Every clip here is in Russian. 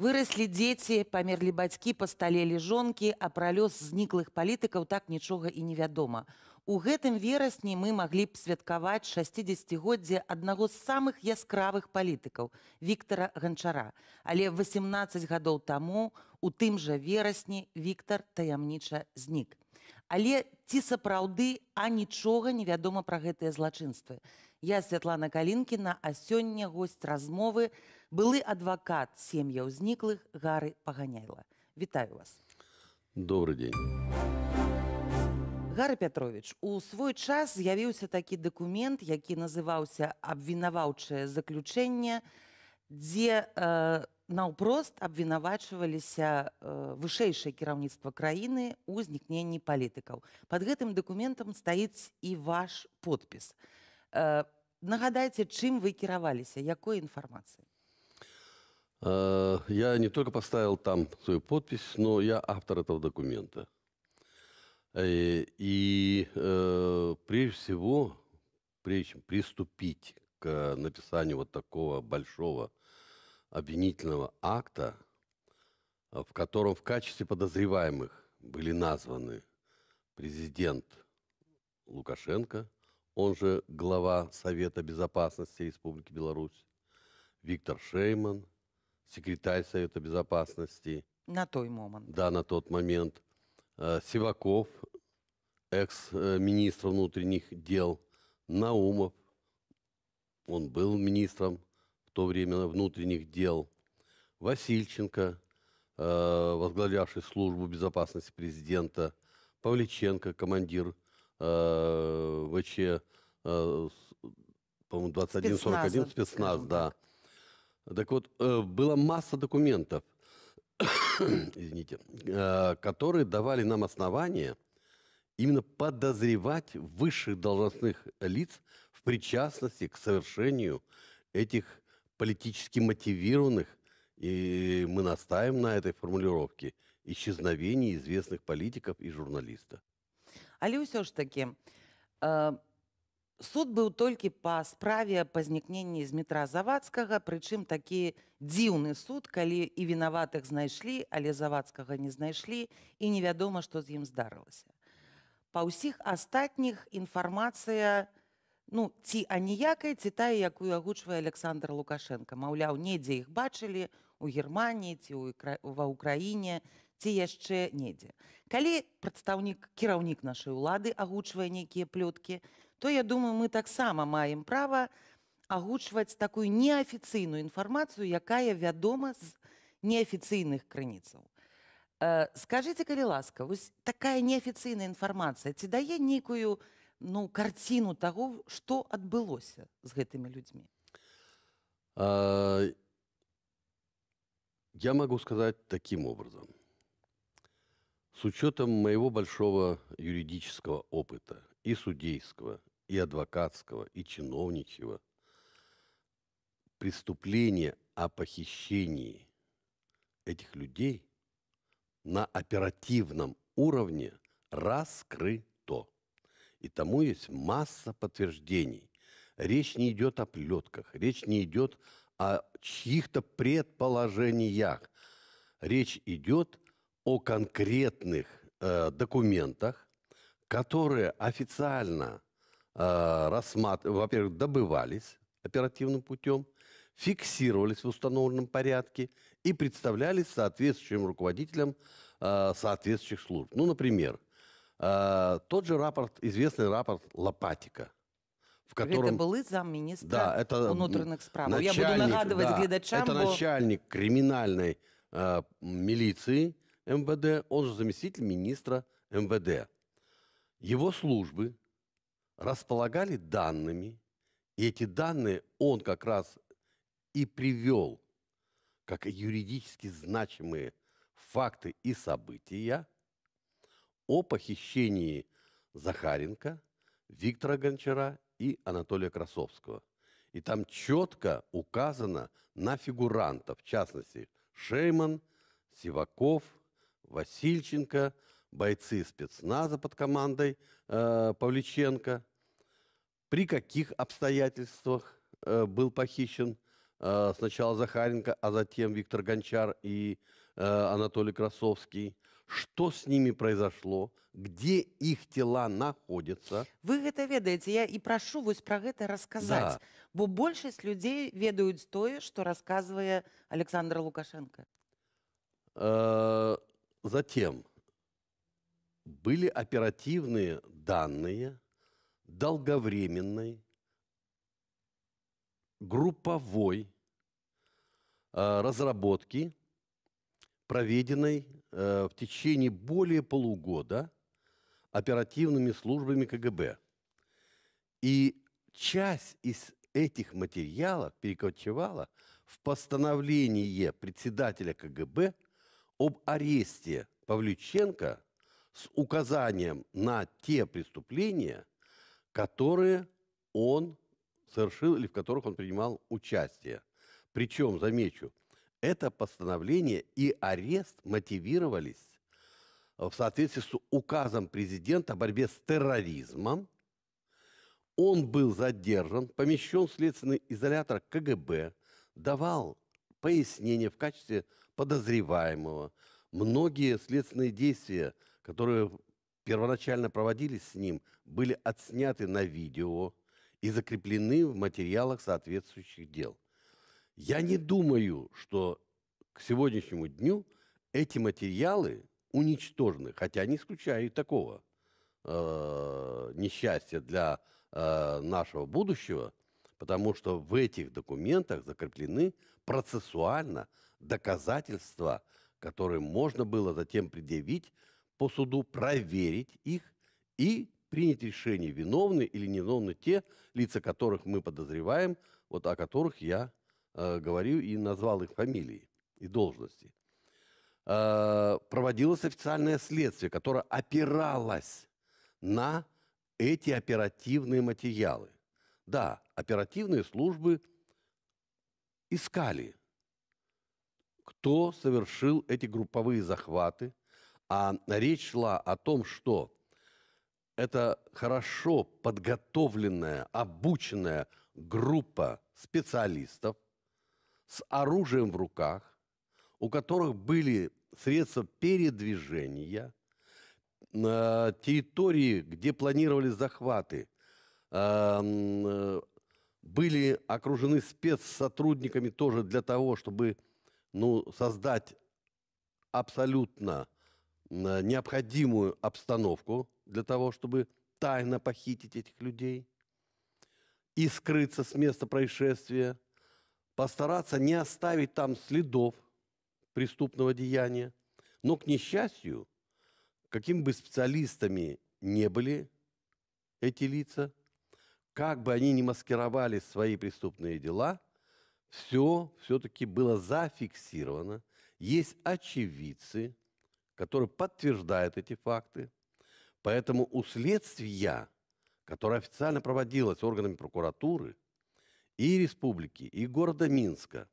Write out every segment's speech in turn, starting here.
выраслі дзеці памерлі бацькі пасталелі жонкі а пра лёс зніклых палітыкаў так нічога і невядома у гэтым верасні мы маглі б святкаваць 60годдзе аднаго з самых яскравых палітыкаў Віктора ганчара але 18 гадоў таму у тым жа верасні Віктор таямніча знік Але ці сапраўды а нічога невядома пра гэтыя злачынствы. Я Святлана Калінкіна, а сёння госць размовы былы адвакат сем'яў зніклых гары паганяйла. Вітаю вас. Добры дзень. Гары Пятровіч, у свой час з'явіўся такі дакумент, які называўся абвінаваўчае заключэнне, дзе э, наўпрост абвінавачваліся э, вышэйшае кіраўніцтва краіны ў знікненні палітыкаў. Пад гэтым дакументам стаіць і ваш подпіс. Э, Нагадайце, чым вы кіраваліся, якой інфармацыі? Э, я не только поставил там свою подпись, но я автор этого документа. И э, прежде всего, прежде чем приступить к написанию вот такого большого обвинительного акта, э, в котором в качестве подозреваемых были названы президент Лукашенко, он же глава Совета Безопасности Республики Беларусь, Виктор Шейман, секретарь Совета Безопасности. На той момент. Да, на тот момент. Э, Сиваков, экс-министр внутренних дел, Наумов, он был министром в то время внутренних дел, Васильченко, э, возглавлявший службу безопасности президента, Павличенко, командир э, ВЧ, э, по-моему, 2141 спецназ, спецназ да. Так вот, была масса документов, извините, которые давали нам основания именно подозревать высших должностных лиц в причастности к совершению этих политически мотивированных, и мы настаиваем на этой формулировке, исчезновений известных политиков и журналистов. Али, все ж таки, э, суд был только по справе о возникнении из метра Завадского, причем такие дивный суд, коли и виноватых знайшли, али Завадского не знайшли, и неведомо, что с ним здарылось. По всех остатних информация ну ці аніякай ці тая якую агучвае александр лукашенко маўляў недзе іх бачылі у германіі ці ў ва украіне ці яшчэ недзе калі прадстаўнік кіраўнік нашай улады агучвае нейкія плёткі то я думаю мы таксама маем права агучваць такую неафіцыйную інфармацыю якая вядома з неафіцыйных крыніцаў э, скажитеце калі ласка вось такая неафіцыйная інфармацыя ці дае нейкую у ну карціну таго што адбылося з гэтымі людзьмі а, я могу сказать таким образом с учетом моего большого юридического опыта и судейского и адвокатского и чиновничьего преступление о похищении этих людей на оперативном уровне раскрыто и тому есть масса подтверждений. Речь не идет о плетках, речь не идет о чьих-то предположениях. Речь идет о конкретных э, документах, которые официально э, рассмат... во-первых, добывались оперативным путем, фиксировались в установленном порядке и представлялись соответствующим руководителям э, соответствующих служб. Ну, например, Э, тот же рапорт, известный рапорт Лопатика, в котором... Гэта былы замміністра да, это унутраных справ. Я буду нагадывать да, гледачам, Это бо... начальник криминальной э, милиции МВД, он же заместитель министра МВД. Его службы располагали данными, и эти данные он как раз и привел как юридически значимые факты и события – о похищении Захаренко, Виктора Гончара и Анатолия Красовского. И там четко указано на фигурантов, в частности, Шейман, Сиваков, Васильченко, бойцы спецназа под командой э, Павличенко, при каких обстоятельствах э, был похищен э, сначала Захаренко, а затем Виктор Гончар и э, Анатолий Красовский – что с ними произошло, где их тела находятся вы это ведаете? я и прошу вас про это рассказать, да. бо большинство людей ведают то, что расказвае Александр лукашенко э, затем были оперативные данные долговременной групповой э, разработки проведенной Э, в течение более полугода оперативными службами КГБ. И часть из этих материалов перекочевала в постановление председателя КГБ об аресте Павлюченко с указанием на те преступления, которые он совершил или в которых он принимал участие. Причем, замечу, это постановление и арест мотивировались в соответствии с указом президента о борьбе с терроризмом. Он был задержан, помещен в следственный изолятор КГБ, давал пояснения в качестве подозреваемого. Многие следственные действия, которые первоначально проводились с ним, были отсняты на видео и закреплены в материалах соответствующих дел. Я не думаю, что к сегодняшнему дню эти материалы уничтожены, хотя не исключаю и такого э, несчастья для э, нашего будущего, потому что в этих документах закреплены процессуально доказательства, которые можно было затем предъявить по суду, проверить их и принять решение, виновны или невиновны те лица, которых мы подозреваем, вот о которых я Э, говорю и назвал их фамилии и должности, э, проводилось официальное следствие, которое опиралось на эти оперативные материалы. Да, оперативные службы искали, кто совершил эти групповые захваты, а речь шла о том, что это хорошо подготовленная, обученная группа специалистов – с оружием в руках, у которых были средства передвижения, э, территории, где планировались захваты, эм, э, были окружены спецсотрудниками тоже для того, чтобы ну, создать абсолютно э, необходимую обстановку для того, чтобы тайно похитить этих людей и скрыться с места происшествия – постараться не оставить там следов преступного деяния. Но, к несчастью, каким бы специалистами не были эти лица, как бы они ни маскировали свои преступные дела, все все-таки было зафиксировано. Есть очевидцы, которые подтверждают эти факты. Поэтому у следствия, которое официально проводилось органами прокуратуры – и республики, и города Минска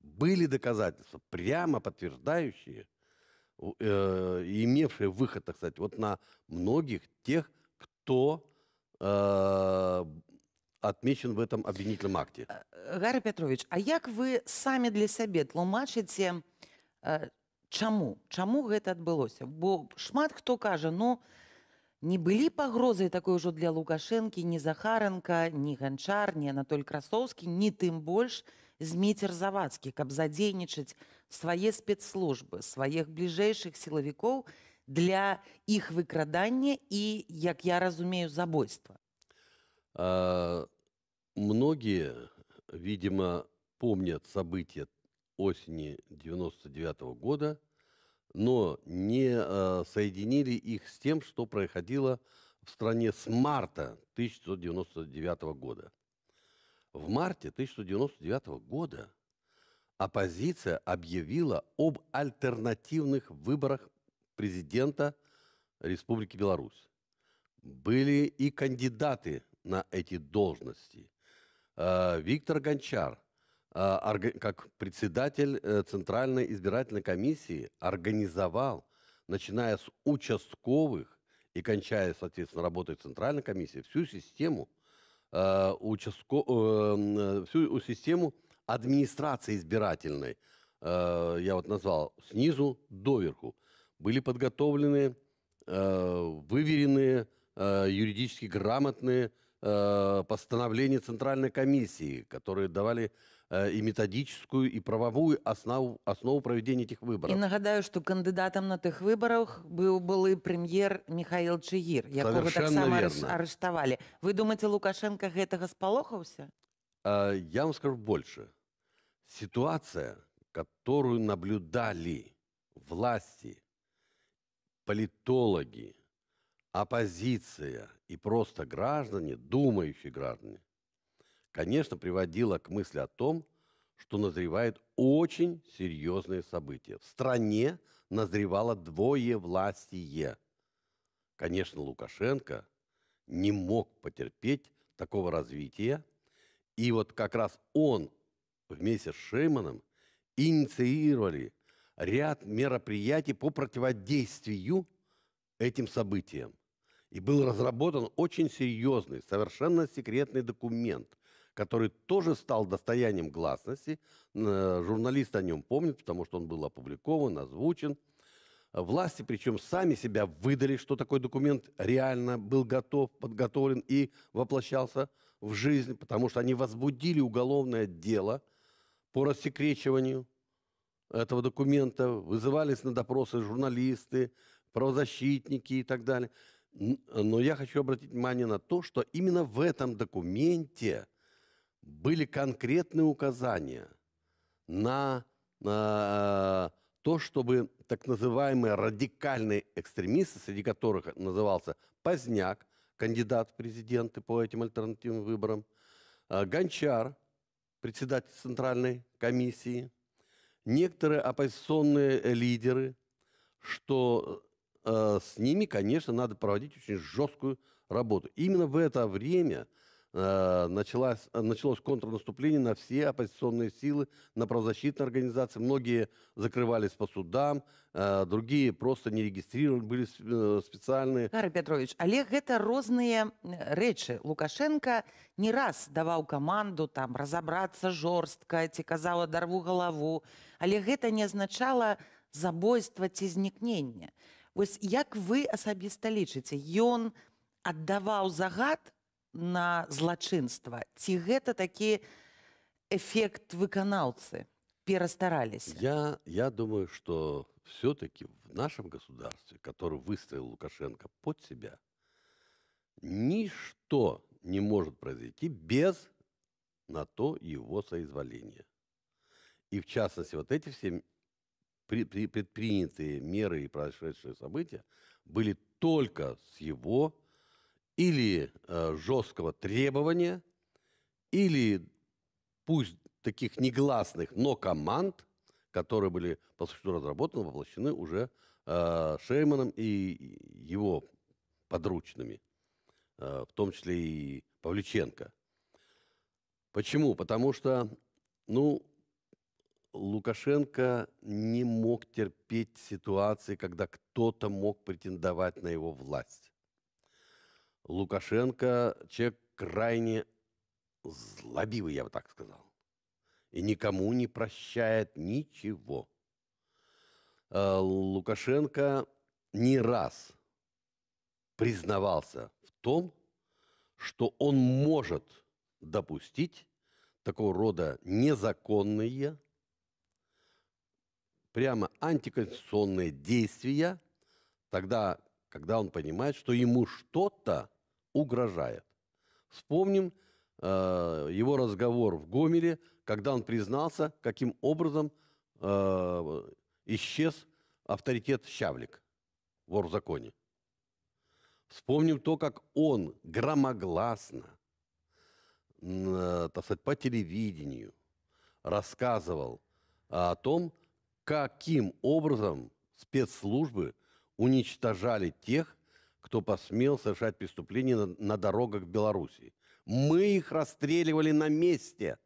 были доказательства, прямо подтверждающие, э, имевшие выход, так сказать, вот на многих тех, кто э, отмечен в этом обвинительном акте. Э, э, Гарри Петрович, а как вы сами для себя тлумачите, э, чему Чаму гэта адбылося? Бо шмат кто кажа, ну, но не были пагрозай такой уже для лукашэнкі ни Захаренко, ни ганчар ні анатоль красоўскі ні тым больш зміцер завадскі каб задзейнічаць свае спецслужбы своих ближайших силовиков для их выкрадания и, как я разумею забойства а, многие видимо помнят события осени 99 -го года но не э, соединили их с тем, что происходило в стране с марта 1999 года. В марте 1999 года оппозиция объявила об альтернативных выборах президента Республики Беларусь. Были и кандидаты на эти должности. Э, Виктор Гончар, а, как председатель э, Центральной избирательной комиссии организовал, начиная с участковых и кончая, соответственно, работой Центральной комиссии, всю систему, э, э всю систему администрации избирательной, э, я вот назвал, снизу доверху, были подготовлены выверенные, юридически грамотные постановления Центральной комиссии, которые давали Э, и методическую, и правовую основу, основу проведения этих выборов. И нагадаю, что кандидатом на этих выборах был был и премьер Михаил Чигир, якого так само арестовали. Вы думаете, Лукашенко этого сполохался? Э, я вам скажу больше. Ситуация, которую наблюдали власти, политологи, оппозиция и просто граждане, думающие граждане, конечно, приводило к мысли о том, что назревает очень серьезное событие. В стране назревало двое властие. Конечно, Лукашенко не мог потерпеть такого развития, и вот как раз он вместе с Шейманом инициировали ряд мероприятий по противодействию этим событиям. И был разработан очень серьезный, совершенно секретный документ, который тоже стал достоянием гласности. Э, журналисты о нем помнят, потому что он был опубликован, озвучен. Власти, причем сами себя выдали, что такой документ реально был готов, подготовлен и воплощался в жизнь, потому что они возбудили уголовное дело по рассекречиванию этого документа, вызывались на допросы журналисты, правозащитники и так далее. Но я хочу обратить внимание на то, что именно в этом документе были конкретные указания на, на э, то, чтобы так называемые радикальные экстремисты, среди которых назывался Поздняк, кандидат в президенты по этим альтернативным выборам, э, Гончар, председатель Центральной комиссии, некоторые оппозиционные лидеры, что э, с ними, конечно, надо проводить очень жесткую работу. Именно в это время Э, началось, э, началось контрнаступление на все оппозиционные силы, на правозащитные организации. Многие закрывались по судам, э, другие просто не регистрировали, были специальные. Гарри Петрович, Олег, это разные речи. Лукашенко не раз давал команду там разобраться жестко, эти казала дарву голову. Олег, это не означало забойство, тизникнение. Вот как вы особисто лечите, он отдавал загад, на злачынства ці гэта такі эфект выканаўцы перастарались я я думаю что все-таки в нашем государстве который выстроил лукашенко под себя ничто не может произойти без на то его соизволения. И в частности, вот эти все предпринятые меры и происшедшие события были только с его или э, жесткого требования, или пусть таких негласных, но команд, которые были по существу разработаны, воплощены уже э, Шейманом и его подручными, э, в том числе и Павлюченко. Почему? Потому что, ну, Лукашенко не мог терпеть ситуации, когда кто-то мог претендовать на его власть. Лукашенко человек крайне злобивый, я бы так сказал. И никому не прощает ничего. А Лукашенко не раз признавался в том, что он может допустить такого рода незаконные, прямо антиконституционные действия, тогда когда он понимает, что ему что-то угрожает. Вспомним э, его разговор в Гомеле, когда он признался, каким образом э, исчез авторитет Щавлик вор в законе. Вспомним то, как он громогласно, э, так сказать, по телевидению рассказывал о том, каким образом спецслужбы уничтожали тех, кто посмел совершать преступления на, на дорогах Белоруссии. Мы их расстреливали на месте.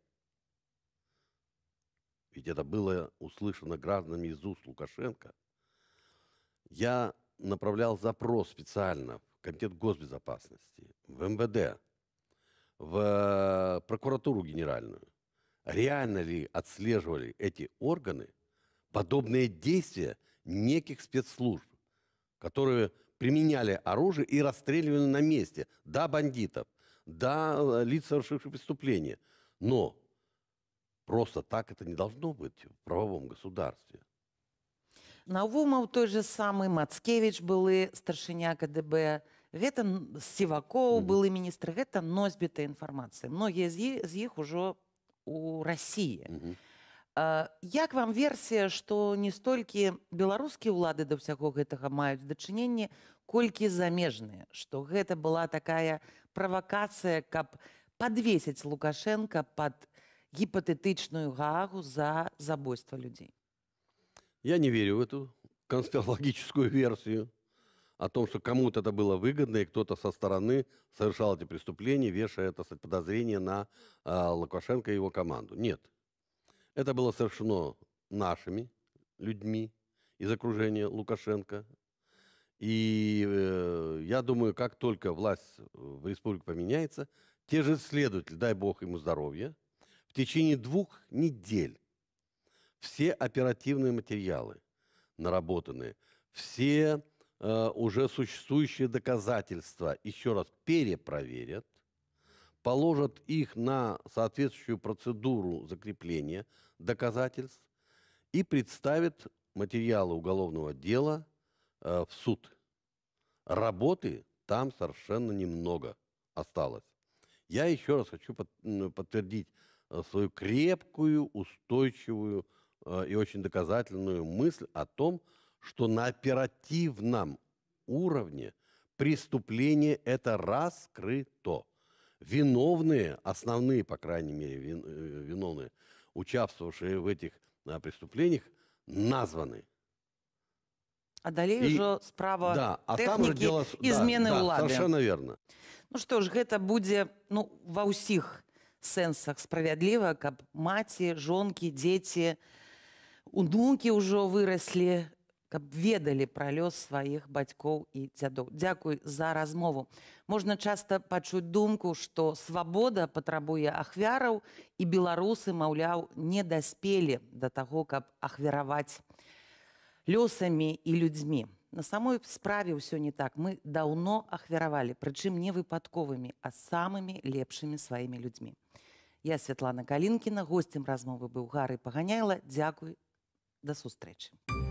Ведь это было услышано гражданами из уст Лукашенко. Я направлял запрос специально в Комитет госбезопасности, в МВД, в э, прокуратуру генеральную. Реально ли отслеживали эти органы подобные действия неких спецслужб? которые применяли оружие и расстреливали на месте. Да, бандитов, да, э, лиц, совершивших преступления Но просто так это не должно быть в правовом государстве. Наумов той же самый, Мацкевич були старшиня КДБ, гэта Сівакоў былы міністр, это носьбіта информация многие из них уже у Росіі. Угу. А, як вам версія что не столькі беларускія ўлады да ўсяго гэтага маюць дачыненне колькі замежныя что гэта была такая правакацыя каб подвесіць лукашенко под гіпатэтычную гаагу за забойство людзей я не верю в эту конспирологическую версию о том, что кому-то это было выгодно, и кто-то со стороны совершал эти преступления, вешая это подозрение на э, Лукашенко и его команду. Нет. Это было совершено нашими людьми из окружения Лукашенко. И э, я думаю, как только власть в республике поменяется, те же следователи, дай бог ему здоровья, в течение двух недель все оперативные материалы наработанные, все э, уже существующие доказательства еще раз перепроверят, положат их на соответствующую процедуру закрепления – доказательств и представит материалы уголовного дела э, в суд. Работы там совершенно немного осталось. Я еще раз хочу под, подтвердить э, свою крепкую, устойчивую э, и очень доказательную мысль о том, что на оперативном уровне преступление это раскрыто. Виновные, основные, по крайней мере, вин, э, виновные – участвовавшие в этих а, преступлениях, названы. А далее і, вже справа да, а техніки там же діло, і да, улади. Да, совершенно верно. Ну что ж, это будет, ну, во всех сенсах справедливо, как маці, жонкі, дети, унукі уже выросли. каб ведалі пра лёс сваіх бацькоў і дзядоў. Дзякуй за размову. Можна часта пачуць думку, што свабода патрабуе ахвяраў і беларусы, маўляў, не даспелі да таго, каб ахвяраваць лёсамі і людзьмі. На самой справе ўсё не так. Мы даўно ахвяравалі, прычым не выпадковымі, а самымі лепшымі сваімі людзьмі. Я Святлана Калінкіна, госцем размовы быў гары паганяла, дзякуй да сустрэчы.